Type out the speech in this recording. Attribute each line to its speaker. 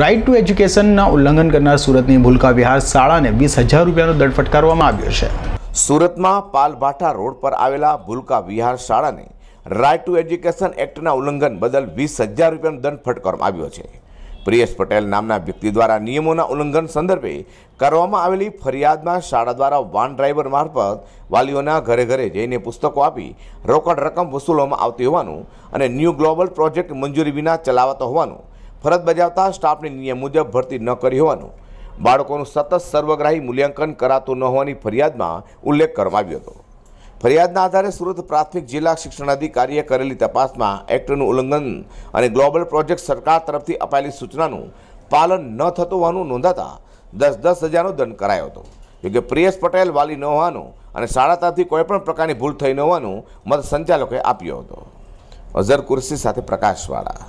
Speaker 1: right two એજ્યુકેશનના ઉલ્લંઘન કરનાર સુરતની ભૂલકા વિહાર શાળાને વીસ હજાર રૂપિયાનો દંડ ફટકારવામાં
Speaker 2: આવ્યો છે સુરતમાં પાલભાઠા રોડ પર આવેલા ભૂલકા વિહાર શાળાને રાઇટ ટુ એજ્યુકેશન એક્ટના ઉલ્લંઘન બદલ વીસ હજાર રૂપિયાનો દંડ ફટકારવામાં આવ્યો છે પ્રિયેશ પટેલ નામના વ્યક્તિ દ્વારા નિયમોના ઉલ્લંઘન સંદર્ભે કરવામાં આવેલી ફરિયાદમાં શાળા દ્વારા વાન ડ્રાઈવર મારફત વાલીઓના ઘરે ઘરે જઈને પુસ્તકો આપી રોકડ રકમ વસૂલવામાં આવતી હોવાનું અને ન્યૂ ગ્લોબલ પ્રોજેક્ટ મંજૂરી વિના ચલાવાતો હોવાનું ફરજ બજાવતા સ્ટાફની નિયમ મુજબ ભરતી ન કરી હોવાનું બાળકોનું સતત સર્વગ્રાહી મૂલ્યાંકન કરાતું ન હોવાની ફરિયાદમાં ઉલ્લેખ કરવામાં આવ્યો હતો ફરિયાદના આધારે સુરત પ્રાથમિક જિલ્લા શિક્ષણાધિકારીએ કરેલી તપાસમાં એક્ટનું ઉલ્લંઘન અને ગ્લોબલ પ્રોજેક્ટ સરકાર તરફથી અપાયેલી સૂચનાનું પાલન ન થતું હોવાનું નોંધાતા દસ દસ હજારનો દંડ કરાયો હતો જોકે પ્રિયેશ પટેલ વાલી ન હોવાનું અને શાળા તરફથી કોઈપણ પ્રકારની ભૂલ થઈ ન હોવાનું મત સંચાલકોએ આપ્યો હતો
Speaker 3: અઝર કુરશી સાથે પ્રકાશવાળા